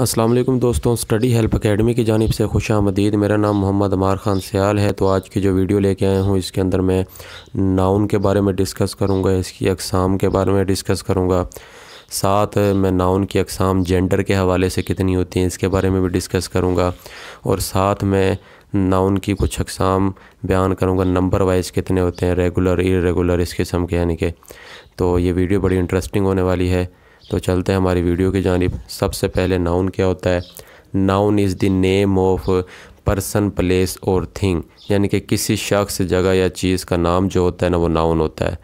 असलम दोस्तों study help academy की जानब से खुश आमदीद मेरा नाम मोहम्मद अमार ख़ान सयाल है तो आज की जो वीडियो लेके आया हूँ इसके अंदर मैं नाउन के बारे में डिस्कस करूँगा इसकी अकसाम के बारे में डिस्कस करूँगा साथ मैं नाउन की अकसाम जेंडर के हवाले से कितनी होती हैं इसके बारे में भी डिस्कस करूँगा और साथ में नाउन की कुछ अकसाम बयान करूँगा नंबर वाइज कितने होते हैं रेगुलर इरेगुलर इस किस्म के यानी कि तो ये वीडियो बड़ी इंटरेस्टिंग होने वाली है तो चलते हैं हमारी वीडियो की जानब सबसे पहले नाउन क्या होता है noun is the name of person place और थिंग यानी कि किसी शख्स जगह या चीज़ का नाम जो होता है ना वो नाउन होता है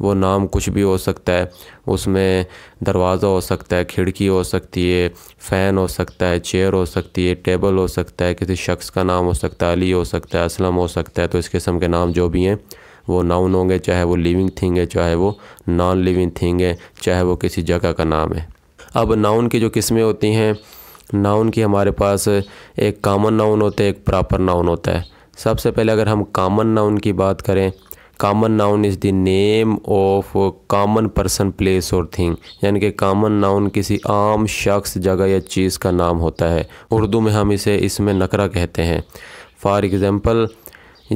वो नाम कुछ भी हो सकता है उसमें दरवाज़ा हो सकता है खिड़की हो सकती है फ़ैन हो सकता है चेयर हो सकती है टेबल हो सकता है किसी शख्स का नाम हो सकता है अली हो सकता है असलम हो सकता है तो इस किस्म के नाम जो भी हैं वो नाउन होंगे चाहे वो लिविंग थिंग है चाहे वो नॉन लिविंग थिंग है चाहे वो किसी जगह का नाम है अब नाउन की जो किस्में होती हैं नाउन की हमारे पास एक कामन नाउन होता है एक प्रॉपर नाउन होता है सबसे पहले अगर हम कामन नाउन की बात करें common noun is the name of common person place और थिंग यानी कि कामन नाउन किसी आम शख्स जगह या चीज़ का नाम होता है उर्दू में हम इसे इसमें नकरा कहते हैं फॉर एग्ज़ाम्पल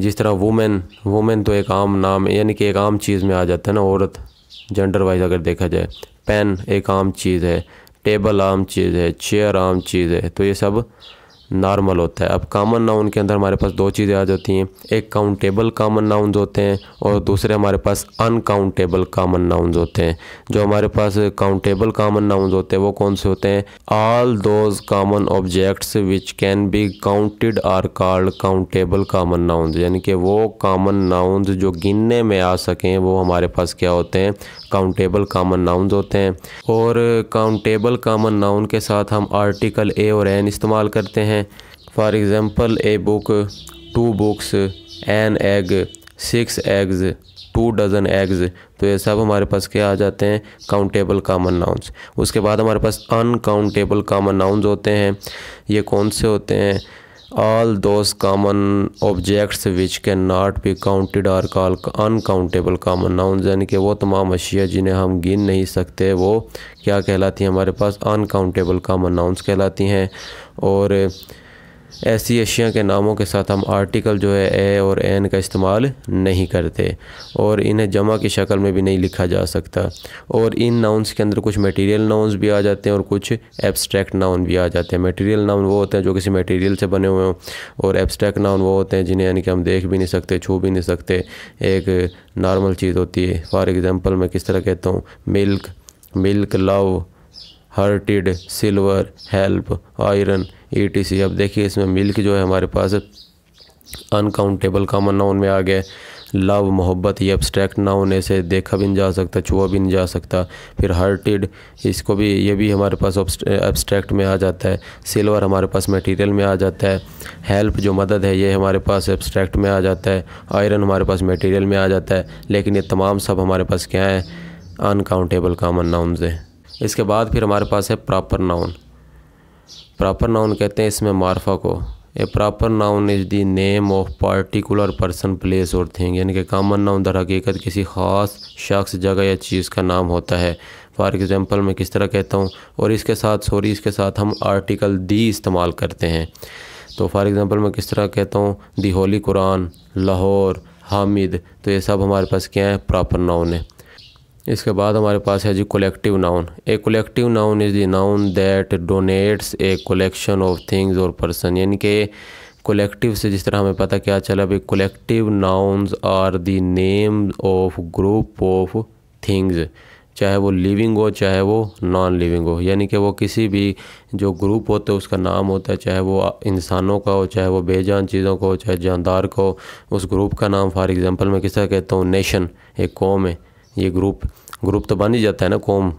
जिस तरह वुमेन वुमेन तो एक आम नाम यानी कि एक आम चीज़ में आ जाता है ना औरत जेंडर वाइज अगर देखा जाए पेन एक आम चीज़ है टेबल आम चीज़ है चेयर आम चीज़ है तो ये सब नॉर्मल होता है अब कॉमन नाउन के अंदर हमारे पास दो चीज़ें आ जाती हैं एक काउंटेबल कॉमन नाउन्स होते हैं और दूसरे हमारे पास अनकाउंटेबल कॉमन नाउन्स होते हैं जो हमारे पास काउंटेबल कॉमन नाउन्स होते हैं वो कौन से होते हैं all those common objects which can be counted are called countable common nouns यानी कि वो कॉमन नाउन्स जो गिनने में आ सकें वो हमारे पास क्या होते हैं काउंटेबल कॉमन नाउन्स होते हैं और काउंटेबल कॉमन नाउन के साथ हम आर्टिकल ए और एन इस्तेमाल करते हैं for example a book two books an egg six eggs two dozen eggs तो ये सब हमारे पास क्या आ जाते हैं काउंटेबल कामन नाउन्स उसके बाद हमारे पास अनकाउंटेबल कामन नाउन्स होते हैं ये कौन से होते हैं all those common objects which can not be counted are call uncountable common nouns यानी कि वो तमाम अशिया जिन्हें हम गिन नहीं सकते वो क्या कहलाती हैं हमारे पास अनकाउंटेबल कामन नाउन्स कहलाती हैं और ऐसी अशिया के नामों के साथ हम आर्टिकल जो है ए और एन का इस्तेमाल नहीं करते और इन्हें जमा की शक्ल में भी नहीं लिखा जा सकता और इन नाउंस के अंदर कुछ मटेरियल नाउंस भी आ जाते हैं और कुछ एब्स्ट्रैक्ट नाउन भी आ जाते हैं मटेरियल नाउन वो होते हैं जो किसी मटेरियल से बने हुए हों और एब्स्ट्रैक्ट नाउन वो होते हैं जिन्हें यानी कि हम देख भी नहीं सकते छू भी नहीं सकते एक नॉर्मल चीज़ होती है फॉर एग्ज़ाम्पल मैं किस तरह कहता हूँ milk milk love hatred silver help iron ई अब देखिए इसमें मिल्क जो है हमारे पास अनकाउंटेबल कॉमन नाउन में आ गया लव मोहब्बत ये एब्स्ट्रैक्ट ना होने से देखा भी नहीं जा सकता छुआ भी नहीं जा सकता फिर हर्टिड इसको भी ये भी हमारे पास एब्स्ट्रैक्ट में आ जाता है सिल्वर हमारे पास मटेरियल में आ जाता है हेल्प जो मदद है ये हमारे पास एब्स्ट्रैक्ट में आ जाता है आयरन हमारे पास मटेरियल में आ जाता है लेकिन ये तमाम सब हमारे पास क्या है अनकाउंटेबल कामन नाउन्स हैं इसके बाद फिर हमारे पास है प्रॉपर नाउन प्रॉपर नाउन कहते हैं इसमें मार्फा को a proper noun is the name of particular person place और थिंग यानी कि कामन नाउन दर हकीकत किसी ख़ास शख्स जगह या चीज़ का नाम होता है फॉर एग्ज़ाम्पल मैं किस तरह कहता हूँ और इसके साथ सॉरी इसके साथ हम आर्टिकल दी इस्तेमाल करते हैं तो फॉर एग्ज़ाम्पल मैं किस तरह कहता हूँ दी होली कुरान लाहौर हामिद तो ये सब हमारे पास क्या है प्रॉपर नाउन है इसके बाद हमारे पास है जी collective noun a collective noun is the noun that denotes a collection of things or person यानी कि कोलेक्टिव से जिस तरह हमें पता क्या चला भाई collective nouns are the name of group of things चाहे वो लिविंग हो चाहे वो नॉन लिविंग हो यानी कि वो किसी भी जो ग्रुप होता है उसका नाम होता है चाहे वो इंसानों का हो चाहे वो बेजान चीज़ों का हो चाहे जानदार का हो उस ग्रुप का नाम फॉर एग्ज़ाम्पल मैं किस तरह कहता हूँ नेशन एक कौम है ये ग्रुप ग्रुप तो बन ही जाता है ना कौम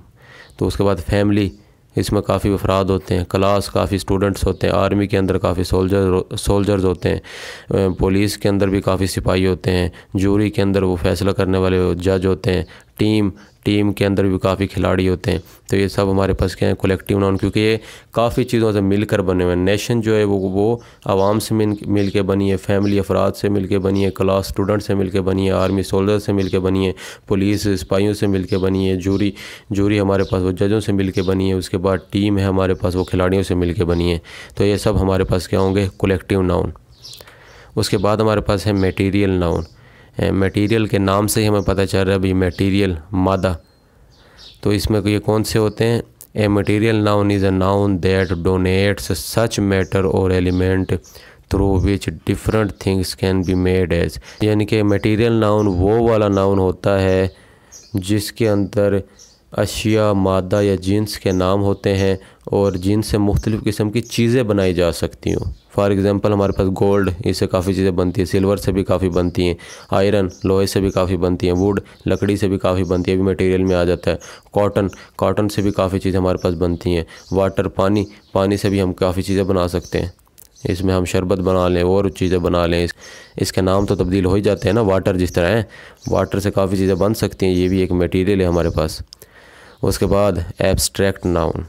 तो उसके बाद फैमिली इसमें काफ़ी अफराद होते हैं क्लास काफ़ी स्टूडेंट्स होते हैं आर्मी के अंदर काफ़ी सोल्जर सोल्जर्स होते हैं पुलिस के अंदर भी काफ़ी सिपाही होते हैं जूरी के अंदर वो फैसला करने वाले जज होते हैं टीम टीम के अंदर भी काफ़ी खिलाड़ी होते हैं तो ये सब हमारे पास क्या है कलेक्टिव नाउन क्योंकि ये काफ़ी चीज़ों से मिलकर बने हुए हैं नेशन जो है वो वो आवाम से मिल मिल के बनी है फैमिली अफराद से मिल के बनी है क्लास स्टूडेंट से मिल के बनी है आर्मी सोल्जर से मिल के बनी है पुलिस सिपाहियों से मिल के बनी है जूरी जूरी हमारे पास वो जजों से मिल के बनी है उसके बाद टीम है हमारे पास वो खिलाड़ियों से मिल के बनी है तो ये सब हमारे पास क्या होंगे कलेक्टिव नाउन उसके बाद हमारे पास है मटेरियल नाउन मटेरियल के नाम से ही हमें पता चल रहा है भाई मटेरियल मादा तो इसमें ये कौन से होते हैं a material noun is a noun that denotes such matter or element through which different things can be made as यानी कि मटेरियल नाउन वो वाला नाउन होता है जिसके अंदर अशिया मादा या जीन्स के नाम होते हैं और जीन्स से मुख्तलिफ़ किस्म की चीज़ें बनाई जा सकती हूँ फ़ॉर एग्ज़ाम्पल हमारे पास गोल्ड इससे काफ़ी चीज़ें बनती हैं सिल्वर से भी काफ़ी बनती हैं आयरन लोहे से भी काफ़ी बनती हैं वुड लकड़ी से भी काफ़ी बनती है अभी मटेरियल में आ जाता है कॉटन कॉटन से भी काफ़ी चीज़ें हमारे पास बनती हैं वाटर पानी पानी से भी हम काफ़ी चीज़ें बना सकते हैं इसमें हम शरबत बना लें और चीज़ें बना लें इस, इसके नाम तो तब्दील हो ही जाते हैं ना वाटर जिस तरह हैं वाटर से काफ़ी चीज़ें बन सकती हैं ये भी एक मटेरियल है हमारे पास उसके बाद एब्स्ट्रैक्ट नाउन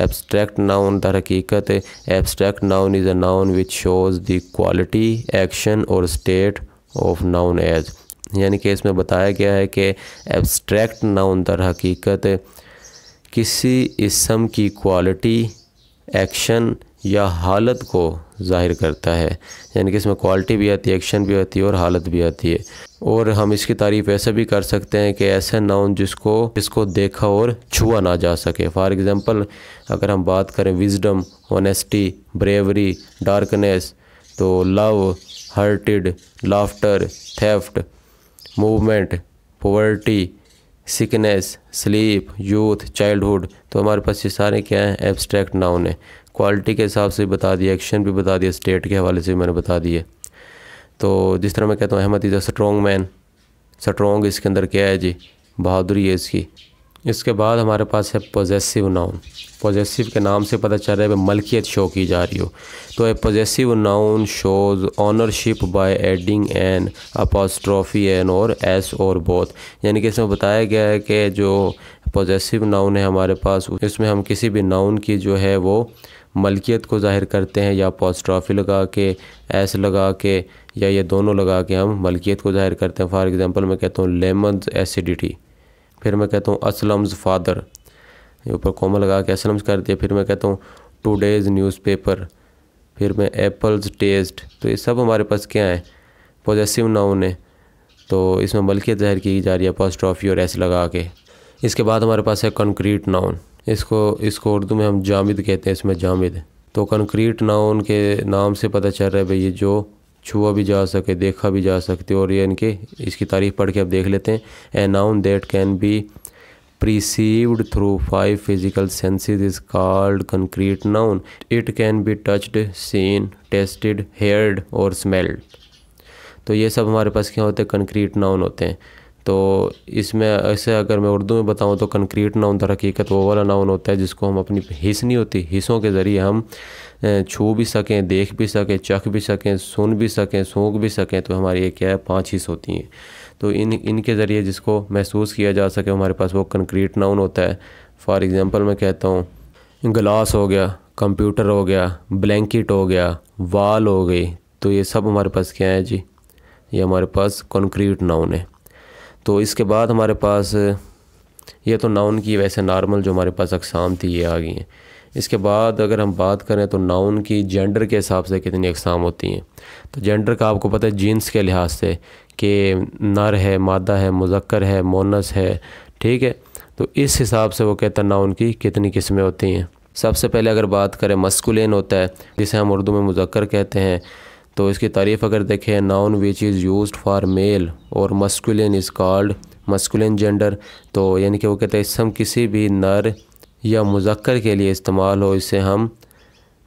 एब्स्ट्रैक्ट नाउन दर हकीकत abstract noun is a noun which shows the quality action or state of noun as यानी कि इसमें बताया गया है कि एब्स्ट्रैक्ट नाउन दर हकीकत किसी इसम की क्वालिटी एक्शन या हालत को ज़ाहिर करता है यानी कि इसमें क्वालिटी भी आती है एक्शन भी आती है और हालत भी आती है और हम इसकी तारीफ ऐसे भी कर सकते हैं कि ऐसा नाउन जिसको इसको देखा और छुआ ना जा सके फॉर एग्ज़ाम्पल अगर हम बात करें विजडम ऑनेस्टी ब्रेवरी डार्कनेस तो love hatred laughter theft movement poverty sickness sleep youth childhood तो हमारे पास ये सारे क्या हैं एब्स्ट्रैक्ट नाउन है क्वालिटी के हिसाब से बता दिया एक्शन भी बता दिया स्टेट के हवाले से भी मैंने बता दिए तो जिस तरह मैं कहता हूँ Ahmad is a strong man strong इसके अंदर क्या है जी बहादुरी है इसकी इसके बाद हमारे पास है पोजेसिव नाउन पोजेसिव के नाम से पता चल रहा है मलकियत शो की जा रही हो तो a possessive noun shows ownership by adding an apostrophe an or S or both यानी कि इसमें बताया गया है कि जो पोजेसिव नाउन है हमारे पास इसमें हम किसी भी नाउन की जो है वो मलकियत को ज़ाहिर करते हैं या पॉस्ट्राफी लगा के एस लगा के या ये दोनों लगा के हम मलकियत को ज़ाहिर करते हैं फॉर एग्ज़ाम्पल मैं कहता हूँ लेमन्स एसिडिटी फिर मैं कहता हूँ असलम्स फादर ऊपर कोमा लगा के असलम्स कर दिया फिर मैं कहता हूँ टू डेज़ न्यूज़पेपर फिर मैं एप्पल्स टेस्ट तो ये सब हमारे पास क्या है पॉजिटिव नाउन है तो इसमें मलकियत ज़ाहिर की जा रही है पॉस्ट्राफी और एस लगा के इसके बाद हमारे पास है कंक्रीट नाउन इसको इसको उर्दू में हम जामिद कहते हैं इसमें जामिद तो कंक्रीट नाउन के नाम से पता चल रहा है भाई ये जो छुआ भी जा सके देखा भी जा सकते और ये इनके इसकी तारीफ पढ़ के आप देख लेते हैं a noun that can be perceived through five physical senses is called concrete noun it can be touched seen tasted heard or smelled तो ये सब हमारे पास क्या होते हैं कंक्रीट नाउन होते हैं तो इसमें ऐसे अगर मैं उर्दू में बताऊँ तो कंक्रीट नाउन दर हकीकत तो वो वाला नाउन होता है जिसको हम अपनी नहीं होती हिस्सों के ज़रिए हम छू भी सकें देख भी सकें चख भी सकें सुन भी सकें सूख भी सकें तो हमारी ये क्या है पाँच हिस्स होती हैं तो इन इनके ज़रिए जिसको महसूस किया जा सके हमारे पास वो कंक्रीट नाउन होता है फॉर एग्ज़ाम्पल मैं कहता हूँ ग्लास हो गया कंप्यूटर हो गया ब्लैंकेट हो गया वाल हो गई तो ये सब हमारे पास क्या है जी ये हमारे पास कंक्रीट नाउन है तो इसके बाद हमारे पास ये तो नाउन की वैसे नॉर्मल जो हमारे पास अकसाम थी ये आ गई हैं इसके बाद अगर हम बात करें तो नाउन की जेंडर के हिसाब से कितनी अकसाम होती हैं तो जेंडर का आपको पता है जीन्स के लिहाज से कि नर है मादा है मुजक्कर है मोनस है ठीक है तो इस हिसाब से वो कहता है नाउन की कितनी किस्में होती हैं सबसे पहले अगर बात करें मस्कुलिन होता है जिसे हम उर्दू में मुजक्कर कहते हैं तो इसकी तारीफ अगर देखें noun which is use for male or masculine is called masculine gender तो यानी कि वो कहते हैं इसम किसी भी नर या मुजक्र के लिए इस्तेमाल हो इसे हम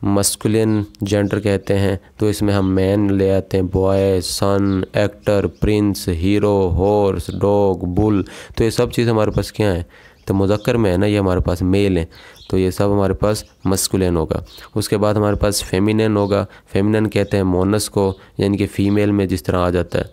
मस्कुलिन जेंडर कहते हैं तो इसमें हम मैन ले आते हैं boy son actor prince hero horse dog bull तो ये सब चीज़ हमारे पास क्या है तो मुजक्कर में है ना ये हमारे पास मेल है तो ये सब हमारे पास मस्कुलन होगा उसके बाद हमारे पास फेमिनन होगा फेमिनन कहते हैं मोनस को यानी कि फ़ीमेल में जिस तरह आ जाता है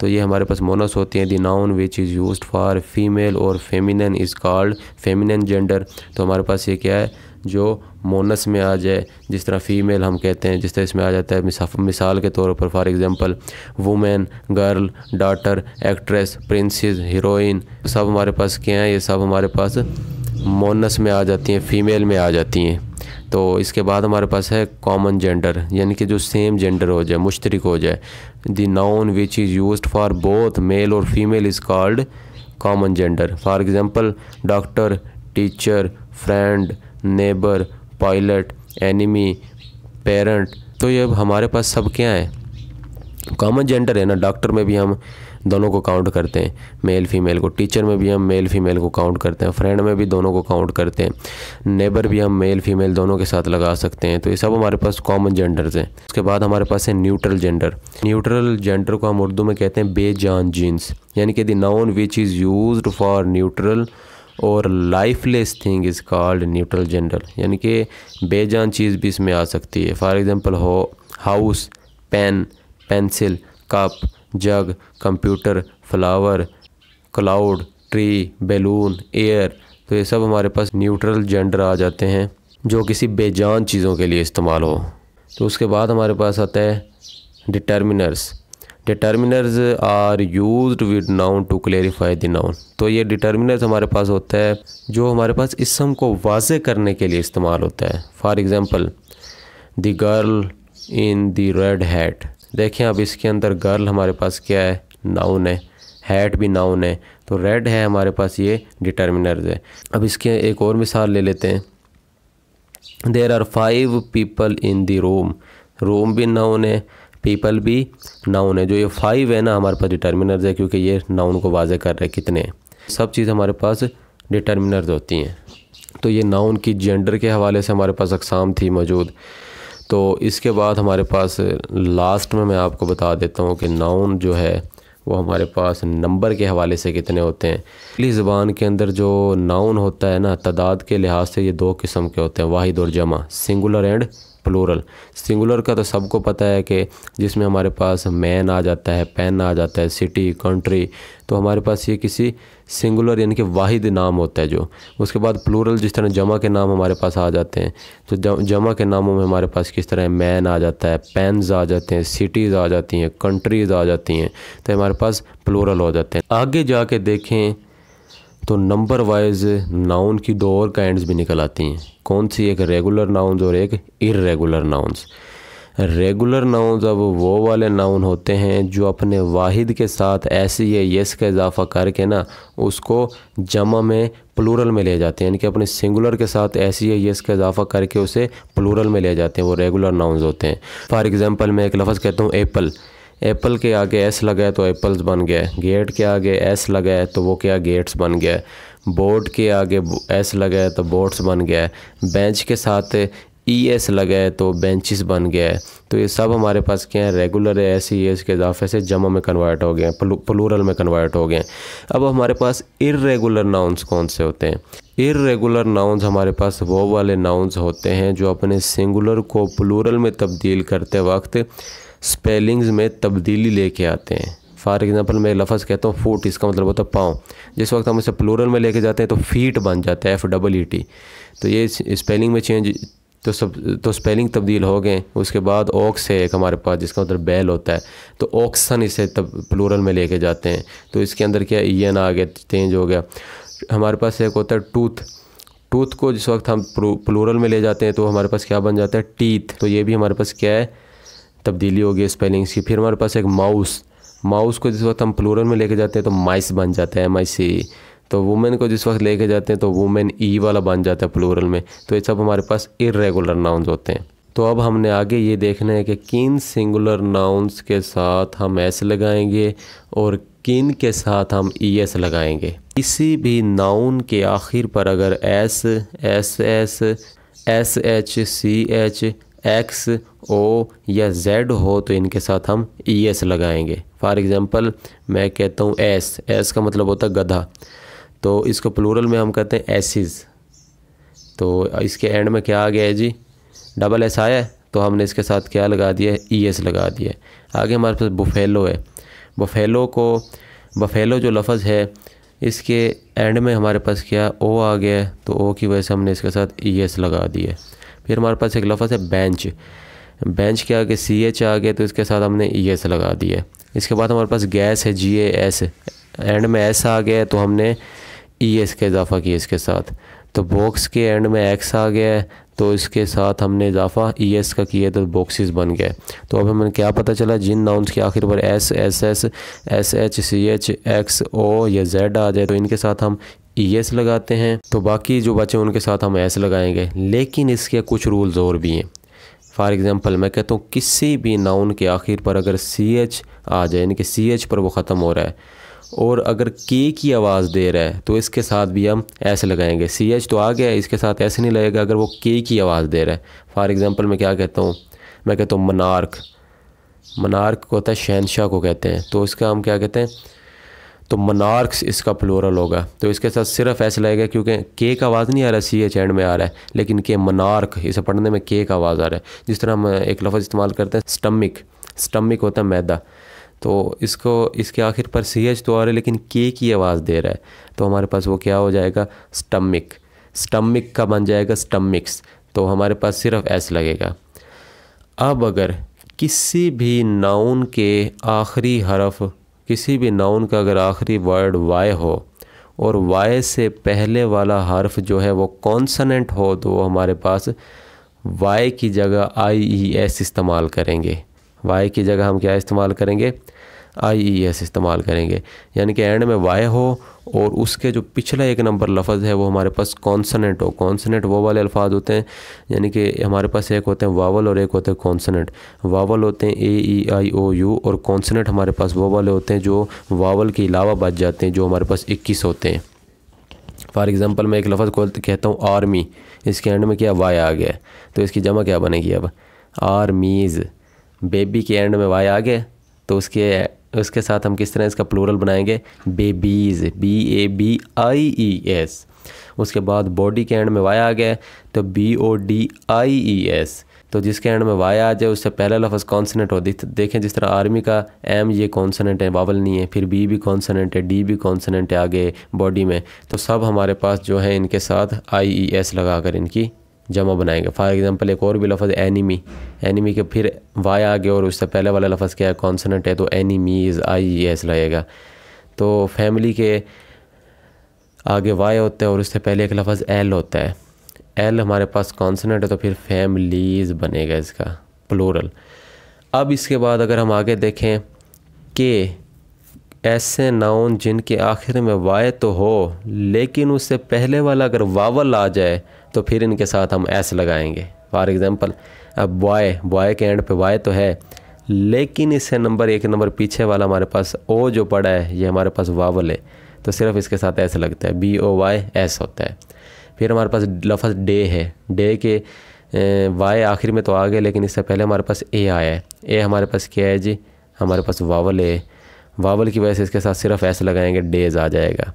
तो ये हमारे पास मोनस होती हैं the noun which is use for female or feminine is called feminine gender तो हमारे पास ये क्या है जो मोनस में आ जाए जिस तरह फ़ीमेल हम कहते हैं जिस तरह इसमें आ जाता है मिसा, मिसाल के तौर पर for example women girl daughter actress princess heroine सब हमारे पास क्या हैं ये सब हमारे पास मोनस में आ जाती हैं फ़ीमेल में आ जाती हैं तो इसके बाद हमारे पास है कॉमन जेंडर यानी कि जो सेम जेंडर हो जाए मुश्तरक हो जाए the noun which is use for both male or female is called common gender for example doctor teacher friend neighbour pilot enemy parent तो ये हमारे पास सब क्या है कॉमन जेंडर है ना डॉक्टर में भी हम दोनों को काउंट करते हैं मेल फीमेल को टीचर में भी हम मेल फीमेल को काउंट करते हैं फ्रेंड में भी दोनों को काउंट करते हैं नेबर भी हम मेल फीमेल दोनों के साथ लगा सकते हैं तो ये सब हमारे पास कॉमन जेंडर्स हैं उसके बाद हमारे पास है न्यूट्रल जेंडर न्यूट्रल जेंडर को हम उर्दू में कहते हैं बेजान जीन्स यानी कि the noun which is use for neutral or lifeless thing is called neutral gender यानी कि बेजान चीज़ भी इसमें आ सकती है फॉर एग्ज़ाम्पल हो house pen pencil cup jug computer flower cloud tree balloon air तो ये सब हमारे पास न्यूट्रल जेंडर आ जाते हैं जो किसी बेजान चीज़ों के लिए इस्तेमाल हो तो उसके बाद हमारे पास आता है determiners determiners are use with noun to clarify the noun तो ये डिटर्मिनर्स हमारे पास होता है जो हमारे पास इसम को वाज करने के लिए इस्तेमाल होता है for example the girl in the red hat देखें अब इसके अंदर गर्ल हमारे पास क्या है नाउन है हैट भी नाउन है तो रेड है हमारे पास ये डिटर्मिनर्स है अब इसके एक और मिसाल ले लेते हैं there are five people in the room room भी नाउन है पीपल भी नाउन है जो ये फाइव है ना हमारे पास डिटर्मिनर्स है क्योंकि ये नाउन को वाजे कर रहे हैं कितने सब चीज़ हमारे पास डिटर्मिनर्स होती हैं तो ये नाउन की जेंडर के हवाले से हमारे पास अकसाम थी मौजूद तो इसके बाद हमारे पास लास्ट में मैं आपको बता देता हूँ कि नाउन जो है वो हमारे पास नंबर के हवाले से कितने होते हैं अगली ज़बान के अंदर जो नाउन होता है ना तादाद के लिहाज से ये दो किस्म के होते हैं वाहिद और जमा सिंगुलर एंड प्लूरल सिंगुलर का तो सबको पता है कि जिसमें हमारे पास मैन आ जाता है पेन आ जाता है सिटी कंट्री तो हमारे पास ये किसी सिंगुलर यानी कि वाहिद नाम होता है जो उसके बाद प्लूरल जिस तरह जमा के नाम हमारे पास आ जाते हैं तो जमा के नामों में हमारे पास किस तरह मैन आ जाता है पेन्स आ जाते हैं सिटीज़ आ जाती हैं कंट्रीज़ आ जाती हैं तो हमारे पास प्लूरल हो जाते हैं आगे जाके देखें तो नंबर वाइज नाउन की दो और काइंड भी निकल आती हैं कौन सी एक रेगुलर नाउन्स और एक इरेगुलर नाउन्स रेगुलर नाउन्स अब वो वाले नाउन होते हैं जो अपने वाहिद के साथ ऐसे या यस का इजाफा करके ना उसको जमा में प्लूरल में ले जाते हैं यानी कि अपने सिंगुलर के साथ ऐसी या यस का इजाफा करके उसे प्लूरल में ले जाते हैं वो रेगुलर नाउन्स होते हैं फॉर एग्ज़ाम्पल मैं एक लफ्ज़ कहता हूँ एप्पल एप्पल के आगे एस लगा है तो एप्पल्स बन गया गेट के आगे एस लगा है तो वो क्या गेट्स बन गया बोर्ड के आगे एस लगा है तो बोर्ड्स बन गया बेंच के साथ ई e एस लगा है तो बेंचेस बन गया है तो ये सब हमारे पास क्या है रेगुलर है ऐसे ही एस के इजाफे से जमा में कन्वर्ट हो गए हैं प्लूरल में कन्वर्ट हो गए हैं अब हमारे पास इरेगुलर नाउन्स कौन से होते हैं इरेगुलर नाउन्स हमारे पास वो वाले नाउन्स होते हैं जो अपने सिंगुलर को प्लूरल में तब्दील करते वक्त स्पेलिंग्स में तब्दीली लेके आते हैं फॉर एग्ज़ाम्पल मैं लफ्ज़ कहता हूँ फुट इसका मतलब होता है पाँव जिस वक्त हम इसे प्लूरल में लेके जाते हैं तो फीट बन जाता है एफ़ डबल ई टी तो ये स्पेलिंग में चेंज तो सब तो स्पेलिंग तब्दील हो गए उसके बाद ऑक्स है एक हमारे पास जिसका मतलब बैल होता है तो ऑक्सन इसे तब प्लूरल में लेके जाते हैं तो इसके अंदर क्या ई एन आ गया चेंज हो गया हमारे पास एक होता है टूथ टूथ को जिस वक्त हम प्लूरल में ले जाते हैं तो हमारे पास क्या बन जाता है टीथ तो ये भी हमारे पास क्या है तब्दीली हो गई स्पेलिंग्स की फिर हमारे पास एक माउस माउस को जिस वक्त हम प्लूरल में लेके जाते हैं तो माइस बन जाता है एम आई सी तो वुमेन को जिस वक्त लेके जाते हैं तो वुमेन ई e वाला बन जाता है प्लूरल में तो ये सब हमारे पास इरेगुलर नाउन्स होते हैं तो अब हमने आगे ये देखना है कि किन सिंगुलर नाउन्स के साथ हम एस लगाएंगे और किन के साथ हम ई एस लगाएंगे किसी भी नाउन के आखिर पर अगर S S S S H C H X O या जेड हो तो इनके साथ हम ई e एस लगाएंगे फॉर एग्ज़ाम्पल मैं कहता हूँ एस एस का मतलब होता है गधा तो इसको प्लूरल में हम कहते हैं एसिस तो इसके एंड में क्या आ गया है जी डबल एस आया है तो हमने इसके साथ क्या लगा दिया है ई e एस लगा दिया आगे हमारे पास बुफेलो है बफेलो को बफेलो जो लफज है इसके एंड में हमारे पास क्या ओ आ गया है तो ओ की वजह से हमने इसके साथ ई e एस लगा दिया है फिर हमारे पास एक लफज है बेंच बेंच के आगे सी एच आ गया तो इसके साथ हमने ई e एस लगा दिया इसके बाद हमारे पास गैस है जी ए एस एंड में एस आ गया तो हमने ई e एस का इजाफा किया इसके साथ तो बॉक्स के एंड में एक्स आ गया तो इसके साथ हमने इजाफा ई e एस का किया तो बॉक्सेस बन गए तो अब हमें क्या पता चला जिन नाउंस के आखिर पर S S S S H C H X O या जेड आ जाए तो इनके साथ हम यस लगाते हैं तो बाकी जो बचे उनके साथ हम एस लगाएंगे लेकिन इसके कुछ रूल्स और भी हैं फॉर एग्ज़ाम्पल मैं कहता हूँ किसी भी नाउन के आखिर पर अगर सी एच आ जाए यानी कि सी एच पर वो ख़त्म हो रहा है और अगर के की आवाज़ दे रहा है तो इसके साथ भी हम ऐसे लगाएंगे सी एच तो आ गया इसके साथ ऐसे नहीं लगेगा अगर वो के की आवाज़ दे रहा है फॉर एग्ज़ाम्पल मैं क्या कहता हूँ मैं कहता हूँ मनार्क मनार्क को होता है शहनशाह को कहते हैं तो इसका हम क्या कहते हैं तो मनार्क्स इसका प्लोरल होगा तो इसके साथ सिर्फ ऐसे लगेगा क्योंकि के का आवाज़ नहीं आ रहा है सी एच एंड में आ रहा है लेकिन के मनार्क इसे पढ़ने में के का आवाज़ आ रहा है जिस तरह हम एक लफ्ज़ इस्तेमाल करते हैं स्टमिक स्टमिक होता है मैदा तो इसको इसके आखिर पर सी एच तो आ रहा है लेकिन के की आवाज़ दे रहा है तो हमारे पास वो क्या हो जाएगा स्टमिक स्टमिक का बन जाएगा स्टमिक्स तो हमारे पास सिर्फ एस लगेगा अब अगर किसी भी नाउन के आखिरी हरफ किसी भी नाउन का अगर आखिरी वर्ड वाय हो और वाय से पहले वाला हर्फ जो है वो कॉन्सनेंट हो तो वो हमारे पास वाई की जगह आई ई एस इस्तेमाल करेंगे वाई की जगह हम क्या इस्तेमाल करेंगे आई ई एस इस्तेमाल करेंगे यानी कि एंड में वाई हो और उसके जो पिछला एक नंबर लफ्ज़ है वो हमारे पास कॉन्सनेंट हो कॉन्सनेंट वो वाले अल्फाज होते हैं यानी कि हमारे पास एक होते हैं वावल और एक होते हैं कॉन्सनेंट वावल होते हैं ए ई आई ओ यू और कॉन्सनेंट हमारे पास वो वाले होते हैं जो वावल के अलावा बच जाते हैं जो हमारे पास इक्कीस होते हैं फॉर एग्ज़ाम्पल मैं एक लफ्ज़ को कहता हूँ आर्मी इसके एंड में क्या वाई आ गया तो इसकी जमा क्या बनेगी अब आर्मीज़ बेबी के एंड में वाई आ गया तो उसके उसके साथ हम किस तरह इसका प्लूरल बनाएंगे babies B A B I E S उसके बाद बॉडी के एंड में वाई आ गया तो B O D I E S तो जिसके एंड में वाई आ जाए उससे पहला लफ्ज़ कॉन्सनेंट हो देखें जिस तरह आर्मी का एम ये कॉन्सनेंट है बावल नहीं है फिर बी भी कॉन्सनेंट है डी भी कॉन्सनेंट है आगे बॉडी में तो सब हमारे पास जो है इनके साथ आई ई e एस लगा कर इनकी जमा बनाएंगे फॉर एग्ज़ाम्पल एक और भी लफ्ज़ एनिमी एनिमी के फिर वाई आ गया और उससे पहले वाला लफ्ज़ क्या है कॉन्सनेंट है तो इज़ आई एस लगेगा तो फैमिली के आगे वाई होता है और उससे पहले एक लफ्ज़ एल होता है एल हमारे पास कॉन्सनेंट है तो फिर फैमिलीज़ बनेगा इसका प्लोरल अब इसके बाद अगर हम आगे देखें के ऐसे नाउन जिनके आखिर में वाय तो हो लेकिन उससे पहले वाला अगर वावल आ जाए तो फिर इनके साथ हम ऐस लगाएंगे फॉर एग्ज़ाम्पल अब बॉय बॉय के एंड पे वाय तो है लेकिन इससे नंबर एक नंबर पीछे वाला हमारे पास ओ जो पड़ा है ये हमारे पास वावल है तो सिर्फ इसके साथ ऐसे लगता है बी ओ वाई एस होता है फिर हमारे पास लफज डे है डे के वाई आखिर में तो आ गए लेकिन इससे पहले हमारे पास ए आया है ए हमारे पास क्या है जी हमारे पास वावल है वावल की वजह से इसके साथ सिर्फ ऐसे लगाएंगे डेज़ आ जाएगा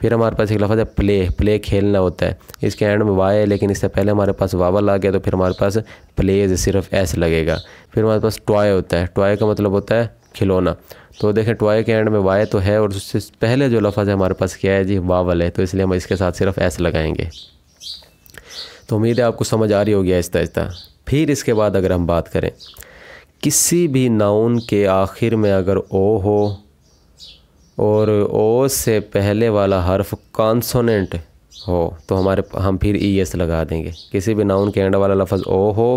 फिर हमारे पास एक लफ्ज़ है प्ले प्ले खेलना होता है इसके एंड में वाई है लेकिन इससे पहले हमारे पास वावल आ गया तो फिर हमारे पास प्लेज सिर्फ ऐसे लगेगा फिर हमारे पास टॉय होता है टॉय का मतलब होता है खिलौना तो देखें टॉय के एंड में वाय तो है और उससे पहले जो लफ्ज़ है हमारे पास क्या है जी वावल है तो इसलिए हम इसके साथ सिर्फ ऐसे लगाएंगे तो उम्मीद है आपको समझ आ रही होगी आहिस्ता आहिस्ता फिर इसके बाद अगर हम बात करें किसी भी नाउन के आखिर में अगर ओ हो और ओ से पहले वाला हर्फ कॉन्सोनेंट हो तो हमारे हम फिर ई एस लगा देंगे किसी भी नाउन के एंड वाला लफज ओ हो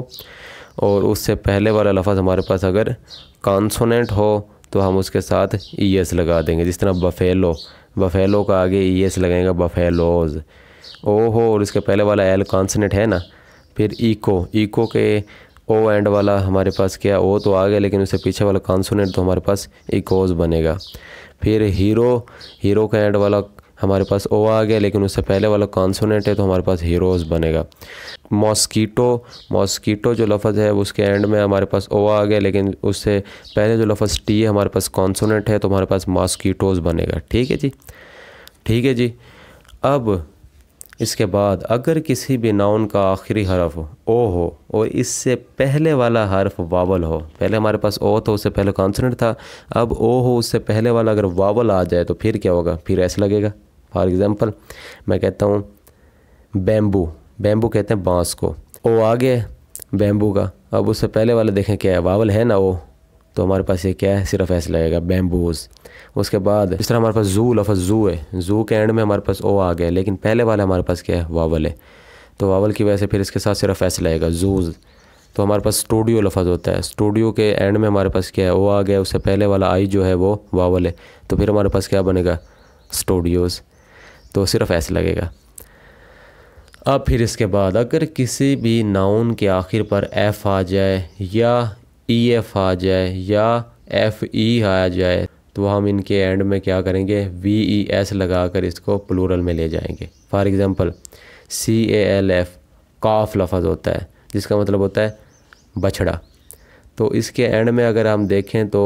और उससे पहले वाला लफज हमारे पास अगर कॉन्सोनेंट हो तो हम उसके साथ ई एस लगा देंगे जिस तरह बफेलो बफेलो का आगे ई एस लगेंगे बफेलोज ओ हो और इसके पहले वाला एल कॉन्सोनेंट है ना फिर ईको ईको के ओ एंड वाला हमारे पास क्या ओ तो आ गया लेकिन उससे पीछे वाला कॉन्सोनेंट तो हमारे पास इकोज बनेगा फिर हीरो हीरो का एंड वाला हमारे पास ओ आ गया लेकिन उससे पहले वाला कॉन्सोनेंट है तो हमारे पास हीरोज़ बनेगा मॉस्कीटो मॉस्कीटो जो लफज है उसके एंड में हमारे पास ओ आ गया लेकिन उससे पहले जो लफज टी है हमारे पास कॉन्सोनेंट है तो हमारे पास मॉस्कीटोज़ बनेगा ठीक है जी ठीक है जी अब इसके बाद अगर किसी भी नाउन का आखिरी हरफ ओ हो और इससे पहले वाला हरफ वावल हो पहले हमारे पास ओ तो उससे पहले कॉन्सनेंट था अब ओ हो उससे पहले वाला अगर वावल आ जाए तो फिर क्या होगा फिर ऐसा लगेगा फॉर एग्ज़ाम्पल मैं कहता हूँ बैम्बू बैम्बू कहते हैं बांस को ओ आ गया बैम्बू का अब उससे पहले वाला देखें क्या है वावल है ना ओ तो हमारे पास ये क्या है सिर्फ ऐसे लगेगा बैम्बूज उसके बाद इस तरह हमारे पास जू लफज जू है जू के एंड में हमारे पास ओ आ गया लेकिन पहले वाला हमारे पास क्या है वावल है तो वावल की वजह से फिर इसके साथ सिर्फ ऐसे लगेगा जूज़ तो हमारे पास स्टूडियो लफज होता है स्टूडियो के एंड में हमारे पास क्या है वो आ गया उससे पहले वाला आई जो है वो वावल है तो फिर हमारे पास क्या बनेगा स्टूडियोज़ तो सिर्फ ऐसे लगेगा अब फिर इसके बाद अगर किसी भी नाउन के आखिर पर एफ़ आ जाए या ई e, एफ आ जाए या एफ ई e आ जाए तो हम इनके एंड में क्या करेंगे वी ई e, एस लगा कर इसको प्लूरल में ले जाएंगे for example C A L F calf लफज होता है जिसका मतलब होता है बछड़ा तो इसके एंड में अगर हम देखें तो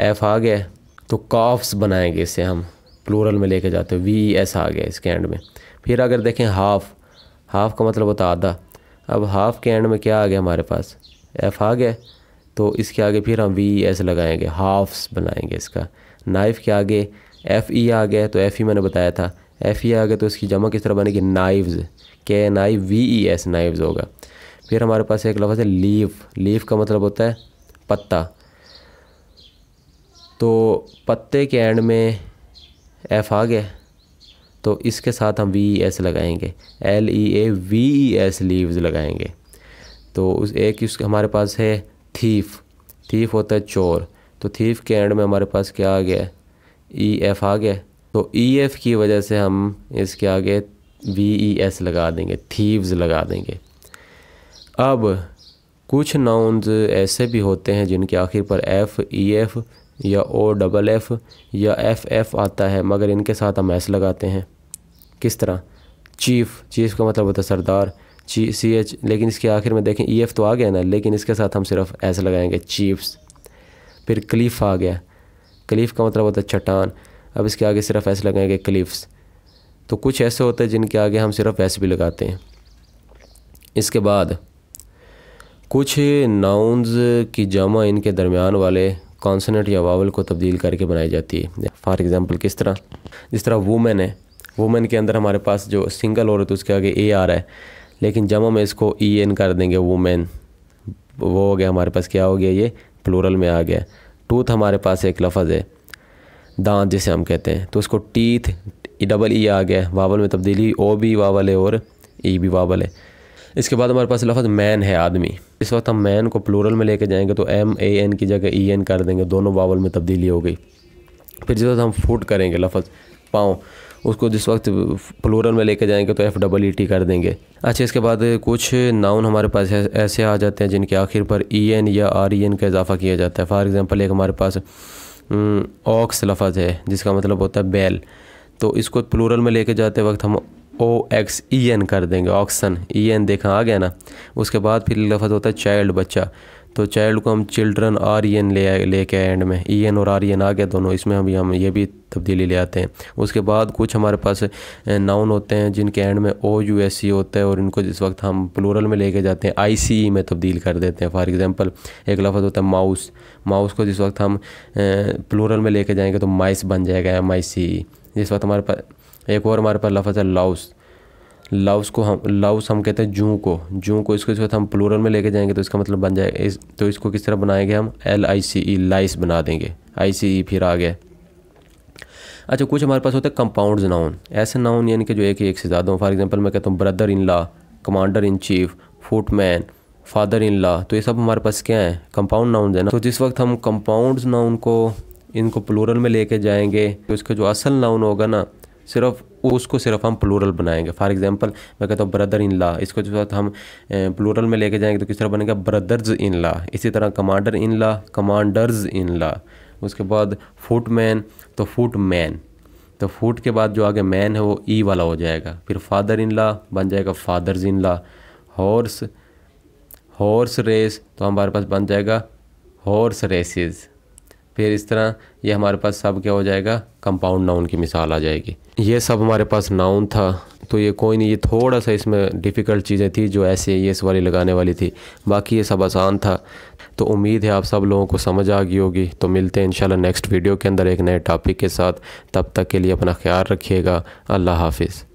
एफ़ आ गया तो काफ्स बनाएंगे इसे हम प्लूरल में लेके जाते हैं वी एस आ गया इसके एंड में फिर अगर देखें हाफ़ हाफ़ का मतलब होता आधा अब हाफ़ के एंड में क्या आ गया हमारे पास एफ़ आ गया तो इसके आगे फिर हम वी एस e लगाएंगे हाफ्स बनाएंगे इसका नाइफ़ के आगे एफ़ ई e आ गया तो एफ़ ई e मैंने बताया था एफ़ ई आ गया तो इसकी जमा किस तरह बनेगी knives K N I V E S knives होगा फिर हमारे पास एक लफ्ज़ है लीव लीव का मतलब होता है पत्ता तो पत्ते के एंड में एफ़ आ गया तो इसके साथ हम वी ई एस लगाएंगे L E A V E S leaves लगाएंगे तो उस एक हमारे पास है थीफ थीफ होता है चोर तो थीफ के एंड में हमारे पास क्या आ गया ई e एफ आ गया तो ई e एफ की वजह से हम इसके आगे वी ई एस लगा देंगे थीव्स लगा देंगे अब कुछ नाउन्स ऐसे भी होते हैं जिनके आखिर पर एफ़ ई एफ़ या ओ डबल एफ़ या एफ़ एफ़ आता है मगर इनके साथ हम एस लगाते हैं किस तरह चीफ चीफ का मतलब होता है सरदार ची सी एच लेकिन इसके आखिर में देखें ई e एफ़ तो आ गया ना लेकिन इसके साथ हम सिर्फ ऐसे लगाएंगे चीप्स फिर क्लिफ आ गया क्लिफ का मतलब होता है चट्टान अब इसके आगे सिर्फ ऐसे लगाएंगे क्लिफ्स तो कुछ ऐसे होते हैं जिनके आगे हम सिर्फ ऐसे भी लगाते हैं इसके बाद कुछ नाउन्स की जमा इनके दरमियान वाले कॉन्सनेट या वावल को तब्दील करके बनाई जाती है फॉर एग्ज़ाम्पल किस तरह जिस तरह वुमेन है वुमेन के अंदर हमारे पास जो सिंगल औरत उसके आगे ए आ रहा है लेकिन जमा में इसको ई e एन कर देंगे वुमेन वो हो गया हमारे पास क्या हो गया ये प्लूरल में आ गया टूथ हमारे पास एक लफज है दांत जिसे हम कहते हैं तो उसको टीथ डबल ई आ गया वावल में तब्दीली ओ भी वावल है और ई e भी वावल है इसके बाद हमारे पास लफज मैन है आदमी इस वक्त हम मैन को प्लूरल में लेके जाएंगे तो एम ए एन की जगह ई e एन कर देंगे दोनों वावल में तब्दीली हो गई फिर जिस वक्त हम फूट करेंगे लफज पाँव उसको जिस वक्त प्लोरल में लेके जाएंगे तो एफ़ डबल ई टी कर देंगे अच्छा इसके बाद कुछ नाउन हमारे पास ऐसे आ जाते हैं जिनके आखिर पर ई e एन या आर ई एन का इजाफा किया जाता है फॉर एग्ज़ाम्पल एक हमारे पास ऑक्स लफज है जिसका मतलब होता है बैल तो इसको प्लूरल में लेके जाते वक्त हम ओ एक्स ई एन कर देंगे ऑक्सन ई एन देखा आ गया ना उसके बाद फिर लफज होता है चाइल्ड बच्चा तो चाइल्ड को हम चिल्ड्रन आर ई एन ले लेके आए एंड में ई एन और आर ई एन आ गया दोनों इसमें हम हम ये भी तब्दीली ले आते हैं उसके बाद कुछ हमारे पास नाउन होते हैं जिनके एंड में ओ यू एस सी होता है और इनको जिस वक्त हम प्लूरल में लेके जाते हैं आई सी ई में तब्दील कर देते हैं फॉर एग्ज़ाम्पल एक लफ्ज़ होता है माउस माउस को जिस वक्त हम प्लूरल में लेके जाएंगे तो माइस बन जाएगा एम आई सी ई जिस वक्त हमारे पास एक और हमारे पास लफ्ज़ है लाउस लव्स को हम लव्स हम कहते हैं जू को जू को इसको इसके साथ हम प्लूरल में लेके जाएंगे तो इसका मतलब बन जाएगा इस तो इसको किस तरह बनाएंगे हम एल आई सी ई लाइस बना देंगे आई सी ई फिर आ गया अच्छा कुछ हमारे पास होता है कंपाउंड नाउन ऐसे नाउन यानी कि जो एक ही एक से ज़्यादा हो फॉर एग्जाम्पल मैं कहता हूँ brother in law commander in chief footman father in law तो ये सब हमारे पास क्या है कंपाउंड नाउन है ना तो जिस वक्त हम कंपाउंड नाउन को इनको प्लूरल में लेके जाएंगे तो इसका जो असल नाउन होगा ना सिर्फ उसको सिर्फ हम प्लूरल बनाएंगे फॉर एग्जाम्पल मैं कहता हूँ ब्रदर इन ला इसको जो साथ हम प्लूरल में लेके जाएंगे तो किस तरह बनेगा ब्रदर्स इन ला इसी तरह commander in La commanders in law उसके बाद फुट मैन तो फुट मैन तो फुट के बाद जो आगे मैन है वो ई e वाला हो जाएगा फिर फादर इन ला बन जाएगा fathers in law horse horse race तो हमारे पास बन जाएगा हॉर्स रेसिस फिर इस तरह ये हमारे पास सब क्या हो जाएगा कंपाउंड नाउन की मिसाल आ जाएगी ये सब हमारे पास नाउन था तो ये कोई नहीं ये थोड़ा सा इसमें डिफ़िकल्ट चीज़ें थी जो ऐसे ये वाली लगाने वाली थी बाकी ये सब आसान था तो उम्मीद है आप सब लोगों को समझ आ गई होगी तो मिलते हैं इंशाल्लाह नेक्स्ट वीडियो के अंदर एक नए टॉपिक के साथ तब तक के लिए अपना ख्याल रखिएगा अल्लाह हाफिज़